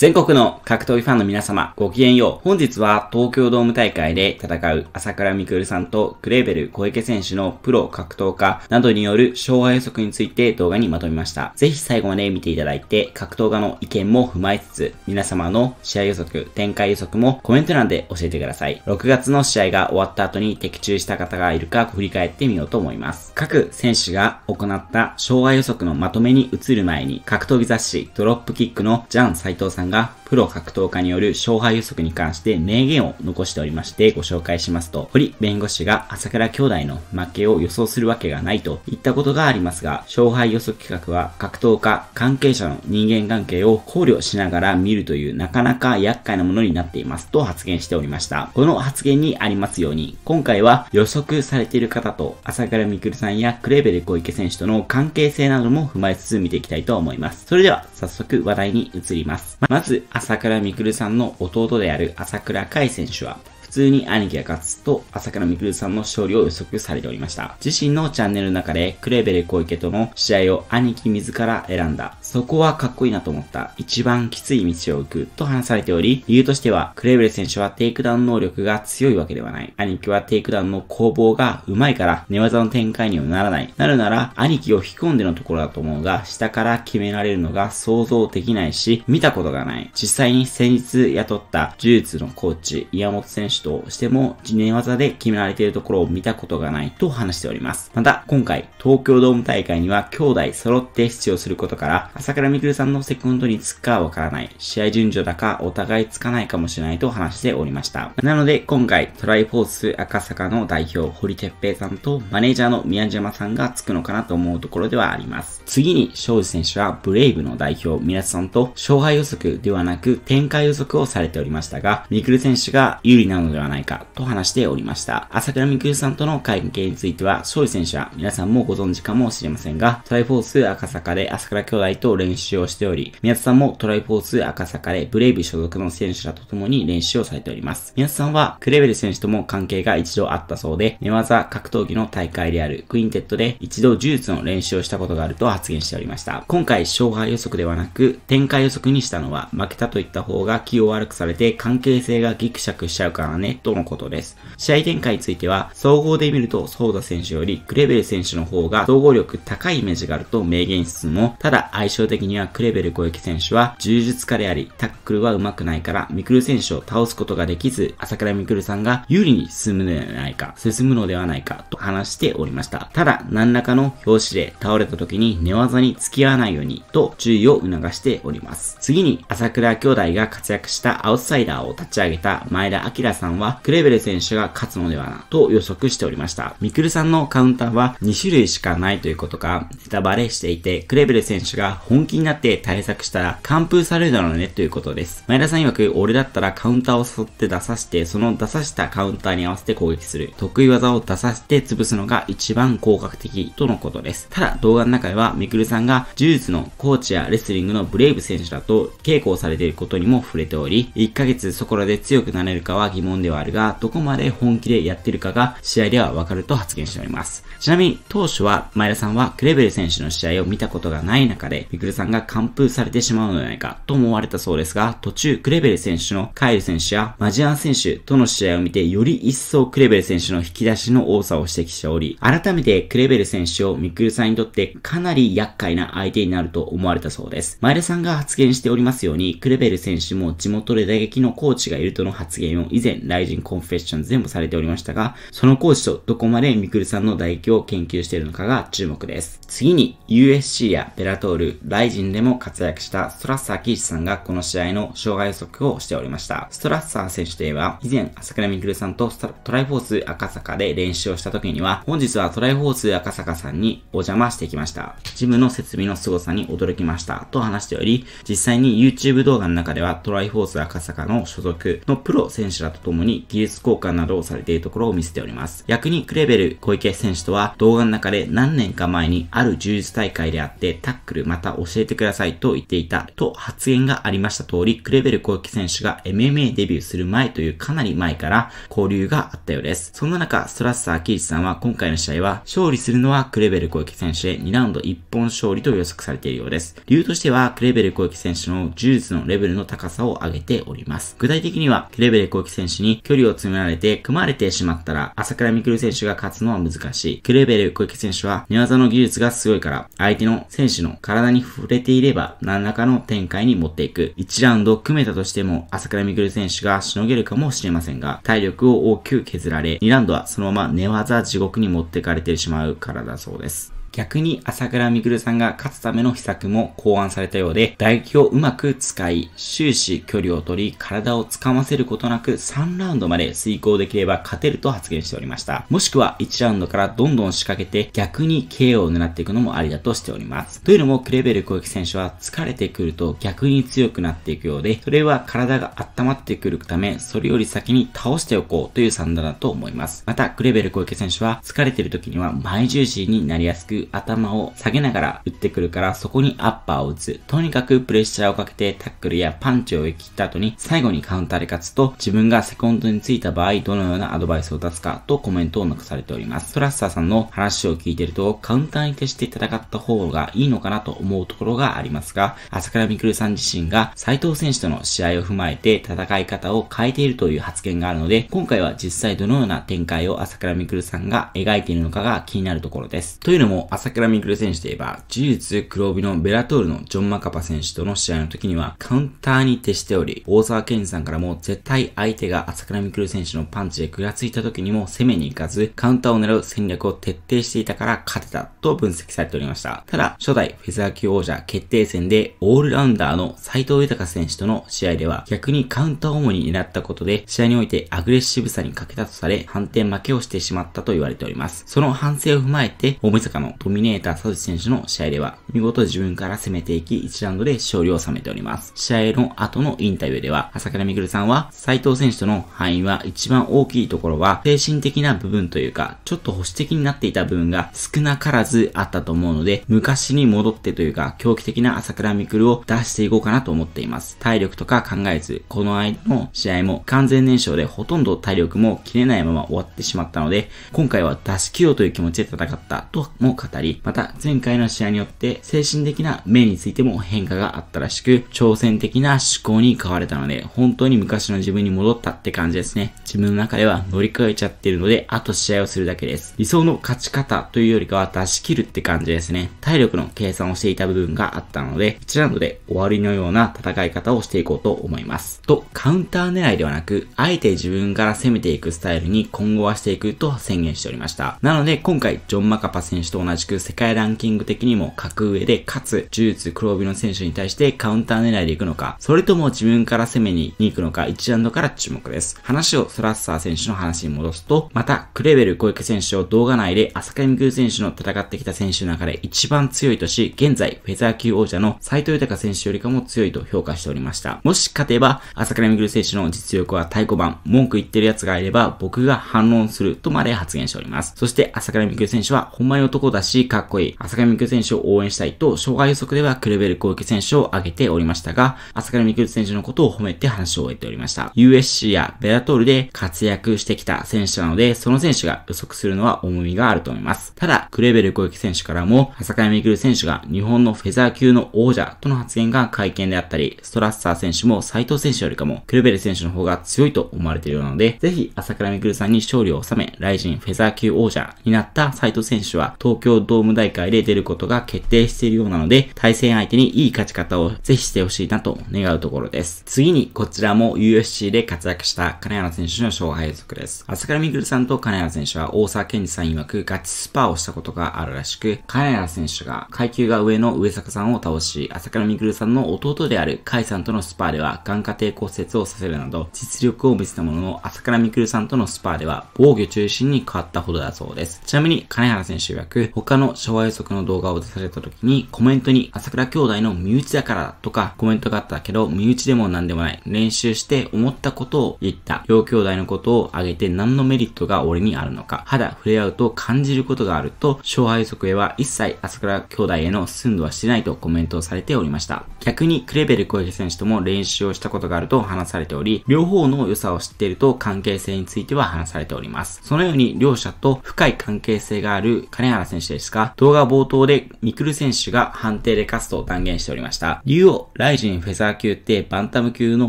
全国の格闘技ファンの皆様、ごきげんよう。本日は東京ドーム大会で戦う朝倉未来さんとクレーベル小池選手のプロ格闘家などによる勝敗予測について動画にまとめました。ぜひ最後まで見ていただいて、格闘家の意見も踏まえつつ、皆様の試合予測、展開予測もコメント欄で教えてください。6月の試合が終わった後に的中した方がいるか振り返ってみようと思います。各選手が行った勝敗予測のまとめに移る前に、格闘技雑誌ドロップキックのジャン斎藤さん Tengah プロ格闘家による勝敗予測に関して名言を残しておりましてご紹介しますと、堀弁護士が朝倉兄弟の負けを予想するわけがないと言ったことがありますが、勝敗予測企画は格闘家、関係者の人間関係を考慮しながら見るというなかなか厄介なものになっていますと発言しておりました。この発言にありますように、今回は予測されている方と朝倉みくるさんやクレーベル小池選手との関係性なども踏まえつつ見ていきたいと思います。それでは早速話題に移ります。まず、朝倉未来さんの弟である朝倉海選手は、通に兄貴が勝つと朝倉くるさんの勝利を予測されておりました。自身のチャンネルの中でクレベル小池との試合を兄貴自ら選んだ。そこはかっこいいなと思った。一番きつい道を行くと話されており、理由としてはクレベル選手はテイクダウン能力が強いわけではない。兄貴はテイクダウンの攻防が上手いから寝技の展開にはならない。なるなら兄貴を引き込んでのところだと思うが、下から決められるのが想像できないし、見たことがない。実際に先日雇った呪術のコーチ、岩本選手手としても、地然技で決められているところを見たことがないと話しております。また、今回、東京ドーム大会には兄弟揃って出場することから、朝倉みくるさんのセコンドにつくかわからない、試合順序だかお互いつかないかもしれないと話しておりました。なので、今回、トライフォース赤坂の代表、堀哲平さんと、マネージャーの宮島さんがつくのかなと思うところではあります。次に庄司選手はブレイブの代表、ミラさんと勝敗予測ではなく展開予測をされておりましたが、ミクル選手が有利なのではないかと話しておりました。朝倉ミクルさんとの会見については、勝利選手は皆さんもご存知かもしれませんが、トライフォース赤坂で朝倉兄弟と練習をしており、宮田さんもトライフォース赤坂でブレイブ所属の選手らと共に練習をされております。宮田さんはクレベル選手とも関係が一度あったそうで、寝技格闘技の大会であるクインテッドで一度呪術の練習をしたことがあると発言しておりました。今回、勝敗予測ではなく、展開予測にしたのは、負けたといった方が気を悪くされて関係性がギクシャクしちゃうからね、とのことです。試合展開については、総合で見ると、ソーダ選手よりクレベル選手の方が総合力高いイメージがあると明言しつつも、ただ相性的にはクレベル小池選手は柔術家であり、タックルは上手くないから、ミクル選手を倒すことができず、朝倉ミクルさんが有利に進むのではないか、進むのではないか、と話しておりました。ただ、何らかの表紙で倒れた時に寝技に付き合わないようにと注意を促しております。次に、朝倉兄弟が活躍したアウトサイダーを立ち上げた前田明さんは、クレベル選手が勝つのではな、と予測しておりました。ミクルさんのカウンターは2種類しかないということが、ネタバレしていて、クレベル選手が本気になって対策したら、完封されるだろうねということです。前田さん曰く、俺だったらカウンターを誘って出さして、その出さしたカウンターに合わせて攻撃する。得意技を出させて潰すのが一番効果的とのことです。ただ、動画の中では、みくるさんが、呪術のコーチやレスリングのブレイブ選手だと稽古をされていることにも触れており、1ヶ月そこらで強くなれるかは疑問ではあるが、どこまで本気でやってるかが試合ではわかると発言しております。ちなみに、当初は前田さんはクレベル選手の試合を見たことがない中で、みくるさんが完封されてしまうのではないかと思われたそうですが、途中クレベル選手のカイル選手やマジアン選手との試合を見て、より一層クレベル選手の引き出しの多さを指摘しており、改めてクレベル選手をみくるさんにとってかなりり厄介な相手になると思われたそうです。前田さんが発言しておりますように、クレベル選手も地元で打撃のコーチがいるとの発言を以前、ライジンコンフェッションズでもされておりましたが、そのコーチとどこまでミクルさんの打撃を研究しているのかが注目です。次に、USC やベラトール、ライジンでも活躍したストラッサー・キーチさんがこの試合の障害予測をしておりました。ストラッサー選手といえば、以前、朝倉みくるさんとトライフォース赤坂で練習をした時には、本日はトライフォース赤坂さんにお邪魔してきました。ジムの設備の凄さに驚きましたと話しており、実際に YouTube 動画の中ではトライフォース赤坂の所属のプロ選手らと共に技術交換などをされているところを見せております。逆にクレベル小池選手とは動画の中で何年か前にある柔術大会であってタックルまた教えてくださいと言っていたと発言がありました通り、クレベル小池選手が MMA デビューする前というかなり前から交流があったようです。そんな中、ストラッサー・キリさんは今回の試合は勝利するのはクレベル小池選手へ2ラウンド1本勝利と予測されているようです。理由としては、クレベル小雪選手の柔術のレベルの高さを上げております。具体的には、クレベル小雪選手に距離を詰められて、組まれてしまったら、朝倉未来選手が勝つのは難しい。クレベル小雪選手は、寝技の技術がすごいから、相手の選手の体に触れていれば、何らかの展開に持っていく。1ラウンド組めたとしても、朝倉未来選手がしのげるかもしれませんが、体力を大きく削られ、2ラウンドはそのまま寝技地獄に持ってかれてしまうからだそうです。逆に朝倉未みくるさんが勝つための秘策も考案されたようで、唾液をうまく使い、終始距離を取り、体をつかませることなく3ラウンドまで遂行できれば勝てると発言しておりました。もしくは1ラウンドからどんどん仕掛けて逆に KO を狙っていくのもありだとしております。というのも、クレベル攻撃選手は疲れてくると逆に強くなっていくようで、それは体が温まってくるため、それより先に倒しておこうという算段だと思います。また、クレベル小池選手は疲れてる時には前重心になりやすく頭を下げなながら打ってくるからそこにアッパーを打つ。とにかくプレッシャーをかけてタックルやパンチを切った後に最後にカウンターで勝つと自分がセコンドについた場合どのようなアドバイスを出すかとコメントを残されております。トラスターさんの話を聞いてるとカウンターに徹して戦った方がいいのかなと思うところがありますが、朝倉未来さん自身が斉藤選手との試合を踏まえて戦い方を変えているという発言があるので、今回は実際どのような展開を朝倉未来さんが描いているのかが気になるところです。というのも朝倉未来選手といえばば、事実黒帯のベラトールのジョン・マカパ選手との試合の時にはカウンターに徹しており、大沢健二さんからも絶対相手が朝倉未来選手のパンチでぐらついた時にも攻めに行かず、カウンターを狙う戦略を徹底していたから勝てたと分析されておりました。ただ、初代フェザー級王者決定戦でオールラウンダーの斉藤豊選手との試合では逆にカウンターを主に狙ったことで、試合においてアグレッシブさに欠けたとされ、反転負けをしてしまったと言われております。その反省を踏まえて、大晦日のドミネーター佐藤選手の試合では、見事自分から攻めていき、1ラウンドで勝利を収めております。試合の後のインタビューでは、朝倉未来さんは、斉藤選手との敗因は一番大きいところは、精神的な部分というか、ちょっと保守的になっていた部分が少なからずあったと思うので、昔に戻ってというか、狂気的な朝倉未来を出していこうかなと思っています。体力とか考えず、この間の試合も完全燃焼でほとんど体力も切れないまま終わってしまったので、今回は出し切ろうという気持ちで戦ったとも語り、また前回のの試合によって精神的な面についても変化があったらしく、挑戦的な思考に変われたので、本当に昔の自分に戻ったって感じですね。自分の中では乗り越えちゃってるので、あと試合をするだけです。理想の勝ち方というよりかは出し切るって感じですね。体力の計算をしていた部分があったので、1ラウンドで終わりのような戦い方をしていこうと思います。と、カウンター狙いではなく、あえて自分から攻めていくスタイルに今後はしていくと宣言しておりました。なので、今回、ジョン・マカパ選手と同じく世界ランキンググ的にも格上で、かつ、呪術黒帯の選手に対してカウンター狙いでいくのか、それとも自分から攻めに行くのか、1ラウンドから注目です。話をスラッサー選手の話に戻すと、また、クレベル小池選手を動画内で浅未来選手の戦ってきた選手の中で一番強いとし、現在、フェザー級王者の斎藤豊選手よりかも強いと評価しておりました。もし勝てば、浅倉未来選手の実力は太鼓判、文句言ってる奴がいれば僕が反論するとまで発言しております。そして、浅倉未来選手はほんまに男だし、かっこいい。浅みくる選手を応援したいと、障害予測ではクレベル攻撃選手を挙げておりましたが、朝倉みくる選手のことを褒めて話を終えておりました。USC やベラトールで活躍してきた選手なので、その選手が予測するのは重みがあると思います。ただ、クレベル攻撃選手からも、朝倉みくる選手が日本のフェザー級の王者との発言が会見であったり、ストラッサー選手も斉藤選手よりかも、クレベル選手の方が強いと思われているようなので、ぜひ朝倉みくるさんに勝利を収め、ライジンフェザー級王者になった斉藤選手は、東京ドーム大会で出るることが決定しているようなので、対戦相手にいい勝ち方をぜひしてほしいなと願うところです。次に、こちらも UFC で活躍した金原選手の勝敗予測です。浅倉みぐるさんと金原選手は大沢健二さん曰くガチスパーをしたことがあるらしく、金原選手が階級が上の上坂さんを倒し、浅倉みぐるさんの弟である甲斐さんとのスパーでは眼下抵抗説をさせるなど、実力を見せたものの、浅倉みくるさんとのスパーでは防御中心に変わったほどだそうです。ちなみに、金原選手曰く、他の昭和予測の動画を出された時に、コメントに、朝倉兄弟の身内だからとか、コメントがあったけど、身内でも何でもない。練習して思ったことを言った。両兄弟のことを挙げて何のメリットが俺にあるのか。肌触れ合うと感じることがあると、勝敗則へは一切朝倉兄弟への寸度はしてないとコメントをされておりました。逆に、クレベル小池選手とも練習をしたことがあると話されており、両方の良さを知っていると関係性については話されております。そのように両者と深い関係性がある金原選手ですが、動画冒頭方でミクル選手が判定で勝つと断言しておりました。理由をライジンフェザー級ってバンタム級の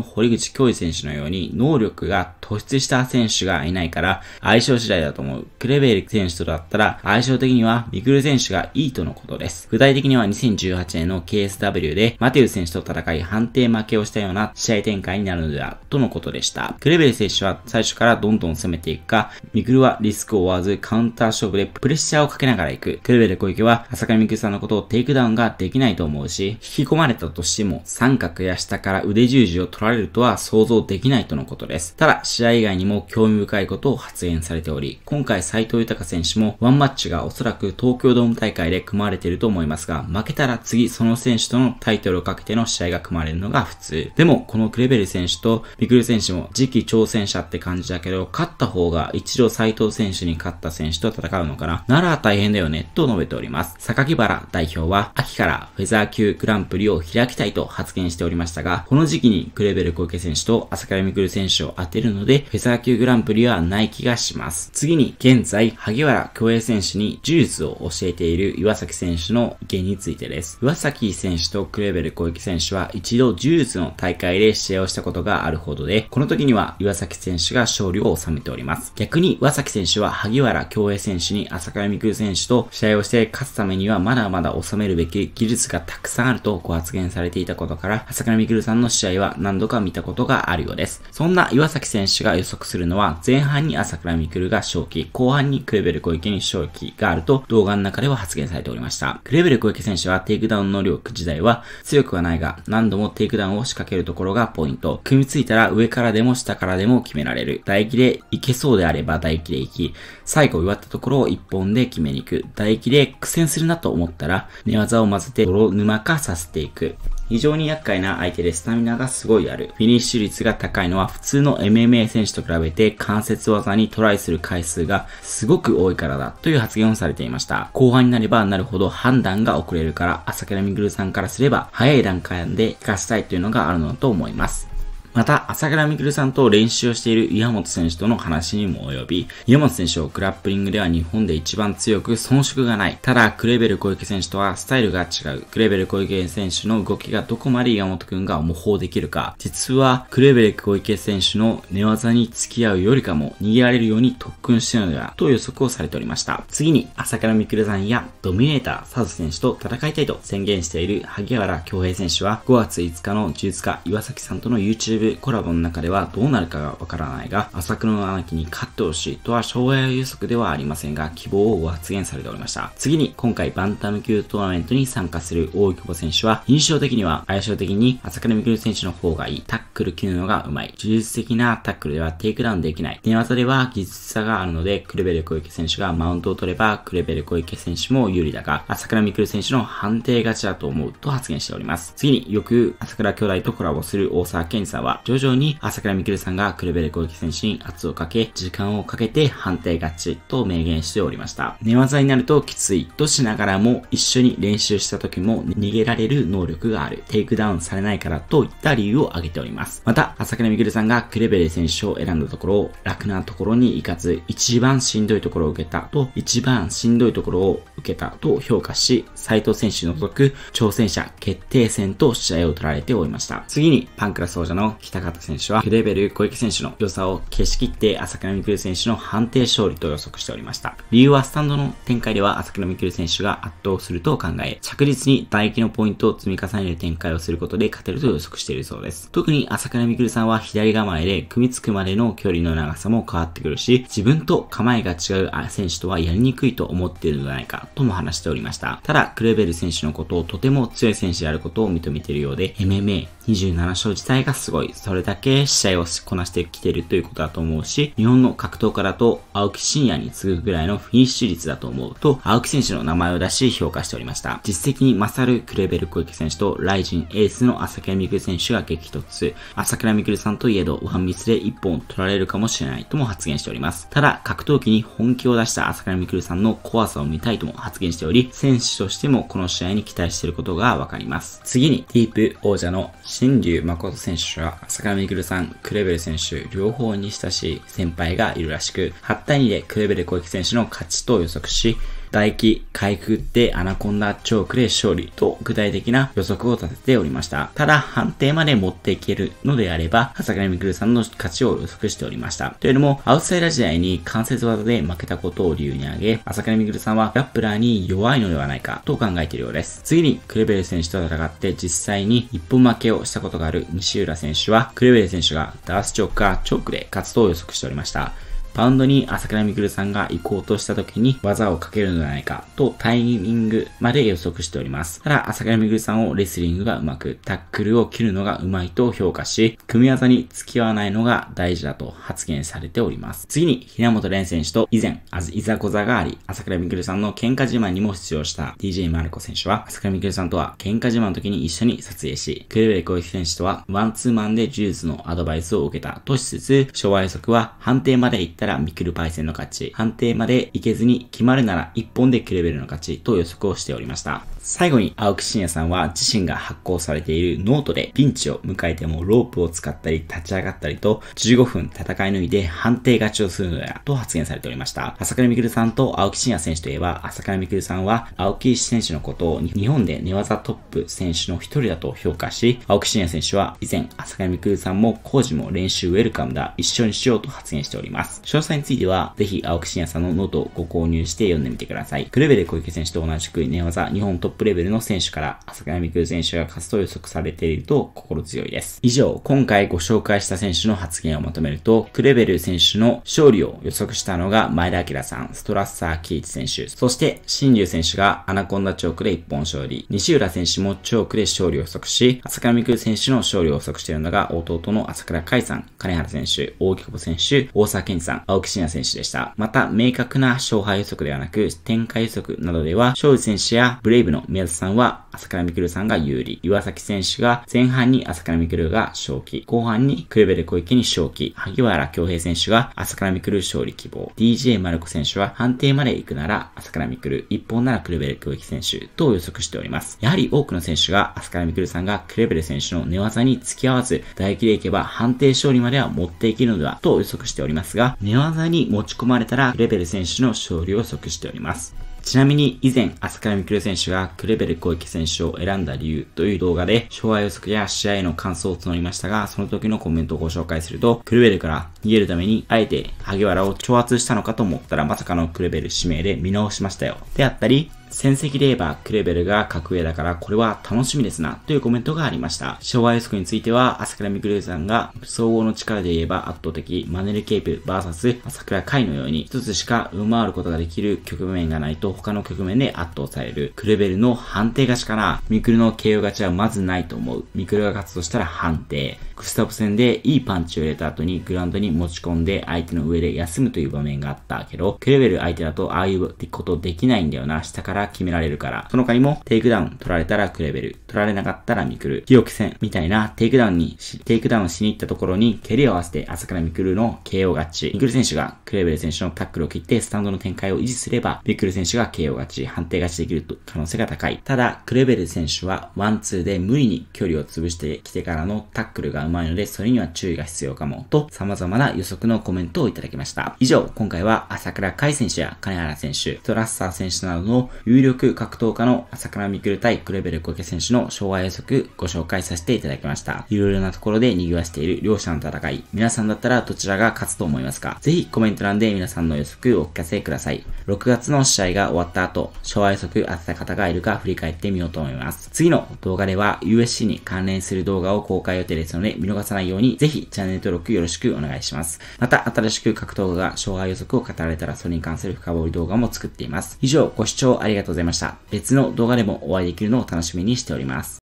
堀口恭司選手のように能力が突出した選手がいないから相性次第だと思う。クレベリ選手とだったら相性的にはミクル選手がいいとのことです。具体的には2018年の KSW でマテウ選手と戦い判定負けをしたような試合展開になるのではとのことでした。クレベリ選手は最初からどんどん攻めていくか、ミクルはリスクを負わずカウンター勝負でプレッシャーをかけながら行く。クレベル小池は坂みさんのことをテイクダウンができないと思うし、引き込まれたとしても、三角や下から腕十字を取られるとは想像できないとのことです。ただ、試合以外にも興味深いことを発言されており、今回斉藤豊選手もワンマッチがおそらく東京ドーム大会で組まれていると思いますが、負けたら次その選手とのタイトルをかけての試合が組まれるのが普通。でも、このクレベル選手とミクル選手も次期挑戦者って感じだけど、勝った方が一度斉藤選手に勝った選手と戦うのかな。なら大変だよね、と述べております。榊原代表は、秋からフェザー級グランプリを開きたいと発言しておりましたが、この時期にクレベル小池選手と浅倉未来選手を当てるので、フェザー級グランプリはない気がします。次に、現在、萩原京平選手に呪術を教えている岩崎選手の意見についてです。岩崎選手とクレベル小池選手は一度呪術の大会で試合をしたことがあるほどで、この時には岩崎選手が勝利を収めております。逆に、岩崎選手は萩原京平選手に浅倉未来選手と試合をして勝つためににはまだまだ収めるべき技術がたくさんあるとご発言されていたことから、朝倉未来さんの試合は何度か見たことがあるようです。そんな岩崎選手が予測するのは、前半に朝倉未来が正気、後半にクレベル小池に勝機があると動画の中では発言されておりました。クレベル小池選手はテイクダウン能力自体は強くはないが、何度もテイクダウンを仕掛けるところがポイント。組みついたら上からでも下からでも決められる。唾液でいけそうであれば唾液でいき、最後祝ったところを一本で決めに行く。唾液で苦戦するるなと思ったら、寝技を混ぜて泥沼化させていく。非常に厄介な相手でスタミナがすごいある。フィニッシュ率が高いのは普通の MMA 選手と比べて関節技にトライする回数がすごく多いからだという発言をされていました。後半になればなるほど判断が遅れるから、朝倉みぐるさんからすれば早い段階で活かしたいというのがあるのだと思います。また、朝倉未来さんと練習をしている岩本選手との話にも及び、岩本選手をクラップリングでは日本で一番強く遜色がない。ただ、クレベル小池選手とはスタイルが違う。クレベル小池選手の動きがどこまで岩本くんが模倣できるか。実は、クレベル小池選手の寝技に付き合うよりかも、逃げられるように特訓しているのでは、と予測をされておりました。次に、朝倉未来さんやドミネーター、サズ選手と戦いたいと宣言している萩原京平選手は、5月5日の柔術家岩崎さんとの YouTube コラボの中ではどうなるかがわからないが、朝倉の穴木に勝ってほしいとは将来予測ではありませんが、希望を発言されておりました。次に、今回バンタム級トーナメントに参加する大久保選手は、印象的には、相性的に朝倉未来選手の方がいい。タックル切るのがうまい。技術的なタックルではテイクダウンできない。寝技では技術差があるので、クレベル小池選手がマウントを取れば、クレベル小池選手も有利だが、朝倉未来選手の判定勝ちだと思うと発言しております。次に、よく朝倉兄弟とコラボする大沢健さんは、は、徐々に朝倉未来さんがクルベル攻撃戦士に圧をかけ、時間をかけて判定勝ちと明言しておりました。寝技になるときついとしながらも、一緒に練習した時も逃げられる能力がある。テイクダウンされないからといった理由を挙げております。また、朝倉未来さんがクルベル選手を選んだところ、楽なところに行かず、一番しんどいところを受けたと、一番しんどいところを受けたと評価し、斉藤選手の除く挑戦者決定戦と試合を取られておりました。次に、パンクラス王者の北方選手は、クレベル小池選手の良さを消し切って、朝倉未来選手の判定勝利と予測しておりました。理由はスタンドの展開では朝倉未来選手が圧倒すると考え、着実に打撃のポイントを積み重ねる展開をすることで勝てると予測しているそうです。特に朝倉未来さんは左構えで、組みつくまでの距離の長さも変わってくるし、自分と構えが違う選手とはやりにくいと思っているのではないかとも話しておりました。ただ、クレベル選手のことをとても強い選手であることを認めているようで、MMA27 勝自体がすごい。それだけ試合をこなしてきてるということだと思うし、日本の格闘家だと青木真也に次ぐぐらいのフィニッシュ率だと思うと、青木選手の名前を出し評価しておりました。実績に勝るクレベル小池選手とライジンエースの朝倉未来選手が激突。朝倉未来さんといえどワンミスで1本取られるかもしれないとも発言しております。ただ、格闘技に本気を出した朝倉未来さんの怖さを見たいとも発言しており、選手としてもこの試合に期待していることがわかります。次に、ディープ王者の新竜誠選手は坂上くさん、クレベル選手、両方に親しい先輩がいるらしく、8対2でクレベル小池選手の勝ちと予測し、唾液、回復でアナコンダチョークで勝利と具体的な予測を立てておりました。ただ、判定まで持っていけるのであれば、朝倉みくるさんの勝ちを予測しておりました。というのも、アウトサイダー時代に関節技で負けたことを理由に挙げ、朝倉みくるさんはラップラーに弱いのではないかと考えているようです。次に、クレベル選手と戦って実際に一本負けをしたことがある西浦選手は、クレベル選手がダースチョークかチョークで勝つと予測しておりました。バウンドに朝倉みくるさんが行こうとした時に技をかけるのではないかとタイミングまで予測しております。ただ、朝倉みくるさんをレスリングがうまく、タックルを切るのがうまいと評価し、組み技に付き合わないのが大事だと発言されております。次に、平本蓮選手と以前、あずいざこざがあり、朝倉みくるさんの喧嘩自慢にも出場した DJ マルコ選手は、朝倉みくるさんとは喧嘩自慢の時に一緒に撮影し、クレベル小池選手とはワンツーマンで呪術のアドバイスを受けたとしつつ、昭和予測は判定まで行ったたらミクルパイセンの勝ち、判定までいけずに決まるなら1本でクレベルの勝ちと予測をしておりました。最後に青木真也さんは自身が発行されているノートでピンチを迎えてもロープを使ったり立ち上がったりと15分戦い抜いて判定勝ちをするのだと発言されておりました。朝倉未来さんと青木真也選手といえば朝倉未来さんは青木選手のことを日本で寝技トップ選手の一人だと評価し青木真也選手は以前朝倉未来さんもコージも練習ウェルカムだ一緒にしようと発言しております。詳細については、ぜひ青木真也さんのノートをご購入して読んでみてください。クルベル小池選手と同じく寝技日本トップレベルの選手から、浅倉未来選手が勝つと予測されていると心強いです。以上、今回ご紹介した選手の発言をまとめると、クレベル選手の勝利を予測したのが前田明さん、ストラッサー・キーチ選手、そして新竜選手がアナコンダチョークで一本勝利、西浦選手もチョークで勝利を予測し、浅倉未来選手の勝利を予測しているのが弟の浅倉海さん、金原選手、大木久保選手、大沢健二さん、青木真也選手でした。また、明確な勝敗予測ではなく、展開予測などでは、勝利選手やブレイブの宮田さんは、朝倉未来さんが有利。岩崎選手が前半に朝倉未来が勝機。後半にクレベル小池に勝機。萩原京平選手が朝倉未来勝利希望。DJ 丸子選手は判定まで行くなら朝倉未来、一本ならクレベル小池選手と予測しております。やはり多くの選手が朝倉未来さんがクレベル選手の寝技に付き合わず、唾液でいけば判定勝利までは持っていけるのではと予測しておりますが、寝技に持ち込まれたら、クレベル選手の勝利を即しております。ちなみに以前、朝倉未来選手がクレベル小池選手を選んだ理由という動画で、勝敗予測や試合の感想を募りましたが、その時のコメントをご紹介すると、クレベルから逃げるために、あえて萩原を挑発したのかと思ったらまさかのクレベル指名で見直しましたよ。であったり、戦績で言えばクレベルが格上だからこれは楽しみですなというコメントがありました。昭和予測については朝倉くるさんが総合の力で言えば圧倒的マネルケープ VS 朝倉海のように一つしか上回ることができる局面がないと他の局面で圧倒される。クレベルの判定勝ちからミクルの KO 勝ちはまずないと思う。ミクルが勝つとしたら判定。クスタブ戦でいいパンチを入れた後にグラウンドに持ち込んで相手の上で休むという場面があったけど、クレベル相手だとああいうことできないんだよな、下から決められるから。その他にも、テイクダウン取られたらクレベル、取られなかったらミクル、清木戦みたいなテイクダウンにし、テイクダウンしに行ったところに蹴りを合わせて朝からミクルの KO 勝ち。ミクル選手がクレベル選手のタックルを切ってスタンドの展開を維持すれば、ミクル選手が KO 勝ち、判定勝ちできる可能性が高い。ただ、クレベル選手はワンツーで無理に距離を潰してきてからのタックルがう甘いので、それには注意が必要かも、と様々な予測のコメントをいただきました。以上、今回は朝倉海選手や金原選手、トラッサー選手などの有力格闘家の朝倉未来対クレベル小池選手の昭和予測ご紹介させていただきました。いろいろなところで賑わしている両者の戦い、皆さんだったらどちらが勝つと思いますかぜひコメント欄で皆さんの予測をお聞かせください。6月の試合が終わった後、昭和予測当てた方がいるか振り返ってみようと思います。次の動画では USC に関連する動画を公開予定ですので、見逃さないように、ぜひチャンネル登録よろしくお願いします。また、新しく格闘家が障害予測を語られたら、それに関する深掘り動画も作っています。以上、ご視聴ありがとうございました。別の動画でもお会いできるのを楽しみにしております。